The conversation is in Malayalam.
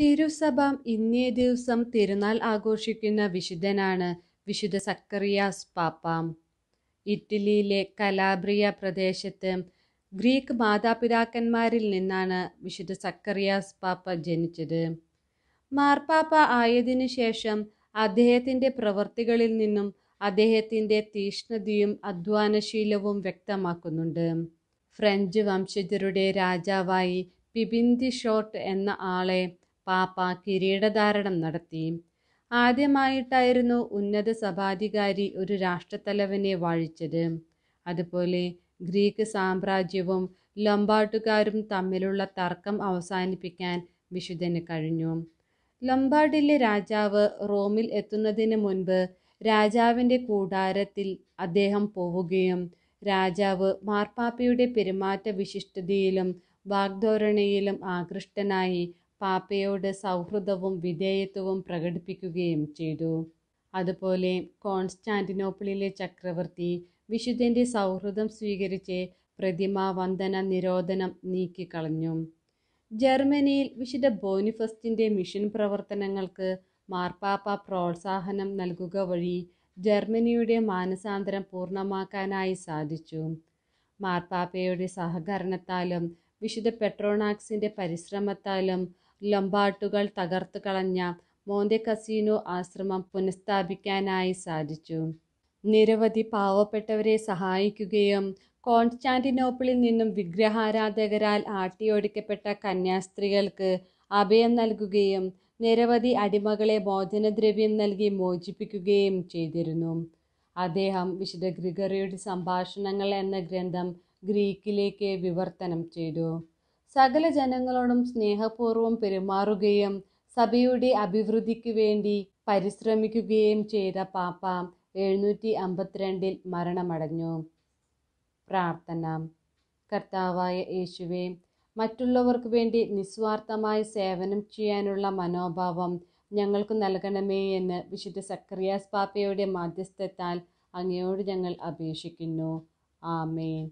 തിരുസഭ ഇന്നേ ദിവസം തിരുനാൾ ആഘോഷിക്കുന്ന വിശുദ്ധനാണ് വിശുദ്ധ സക്കറിയാസ് പാപ്പാം ഇറ്റലിയിലെ കലാബ്രിയ പ്രദേശത്ത് ഗ്രീക്ക് മാതാപിതാക്കന്മാരിൽ നിന്നാണ് വിശുദ്ധ സക്കറിയാസ് പാപ്പ ജനിച്ചത് മാർപ്പാപ്പ ആയതിനു ശേഷം അദ്ദേഹത്തിൻ്റെ പ്രവൃത്തികളിൽ നിന്നും അദ്ദേഹത്തിൻ്റെ തീഷ്ണതയും അധ്വാനശീലവും വ്യക്തമാക്കുന്നുണ്ട് ഫ്രഞ്ച് വംശജരുടെ രാജാവായി പിബിന്തി ഷോട്ട് എന്ന ആളെ പാപ്പ കിരീടധാരണം നടത്തി ആദ്യമായിട്ടായിരുന്നു ഉന്നത സഭാധികാരി ഒരു രാഷ്ട്രത്തലവനെ വാഴിച്ചത് അതുപോലെ ഗ്രീക്ക് സാമ്രാജ്യവും ലംബാട്ടുകാരും തമ്മിലുള്ള തർക്കം അവസാനിപ്പിക്കാൻ വിശുദ്ധന് കഴിഞ്ഞു ലംബാർഡിലെ രാജാവ് റോമിൽ എത്തുന്നതിന് മുൻപ് രാജാവിൻ്റെ കൂടാരത്തിൽ അദ്ദേഹം പോവുകയും രാജാവ് മാർപ്പാപ്പയുടെ പെരുമാറ്റ വിശിഷ്ടതയിലും വാഗ്ധോരണയിലും ആകൃഷ്ടനായി പാപ്പയോട് സൗഹൃദവും വിധേയത്വവും പ്രകടിപ്പിക്കുകയും ചെയ്തു അതുപോലെ കോൺസ്റ്റാന്റിനോപ്പിളിലെ ചക്രവർത്തി വിശുദ്ധൻ്റെ സൗഹൃദം സ്വീകരിച്ച് പ്രതിമാ വന്ദന നിരോധനം നീക്കിക്കളഞ്ഞു ജർമ്മനിയിൽ വിശുദ്ധ ബോനിഫസ്റ്റിൻ്റെ മിഷൻ പ്രവർത്തനങ്ങൾക്ക് മാർപ്പാപ്പ പ്രോത്സാഹനം നൽകുക വഴി ജർമ്മനിയുടെ മാനസാന്തരം പൂർണ്ണമാക്കാനായി സാധിച്ചു മാർപ്പാപ്പയുടെ സഹകരണത്താലും വിശുദ്ധ പെട്രോണാക്സിൻ്റെ പരിശ്രമത്താലും ലൊംബാട്ടുകൾ തകർത്തു കളഞ്ഞ കസീനോ ആശ്രമം പുനഃസ്ഥാപിക്കാനായി സാധിച്ചു നിരവധി പാവപ്പെട്ടവരെ സഹായിക്കുകയും കോൺസ്റ്റാന്റിനോപ്പിളിൽ നിന്നും വിഗ്രഹാരാധകരാൽ ആട്ടിയോടിക്കപ്പെട്ട കന്യാസ്ത്രീകൾക്ക് അഭയം നൽകുകയും നിരവധി അടിമകളെ മോചനദ്രവ്യം നൽകി മോചിപ്പിക്കുകയും ചെയ്തിരുന്നു അദ്ദേഹം വിശുദ്ധ ഗ്രിഗറിയുടെ സംഭാഷണങ്ങൾ എന്ന ഗ്രന്ഥം ഗ്രീക്കിലേക്ക് വിവർത്തനം ചെയ്തു സകല ജനങ്ങളോടും സ്നേഹപൂർവ്വം പെരുമാറുകയും സഭയുടെ അഭിവൃദ്ധിക്ക് വേണ്ടി പരിശ്രമിക്കുകയും ചെയ്ത പാപ്പ എഴുന്നൂറ്റി അമ്പത്തിരണ്ടിൽ മരണമടഞ്ഞു പ്രാർത്ഥന കർത്താവായ യേശുവെ മറ്റുള്ളവർക്ക് വേണ്ടി നിസ്വാർത്ഥമായ സേവനം ചെയ്യാനുള്ള മനോഭാവം ഞങ്ങൾക്ക് നൽകണമേ എന്ന് വിശുദ്ധ സക്രിയാസ് പാപ്പയുടെ മാധ്യസ്ഥത്താൽ അങ്ങയോട് ഞങ്ങൾ അപേക്ഷിക്കുന്നു ആമേൻ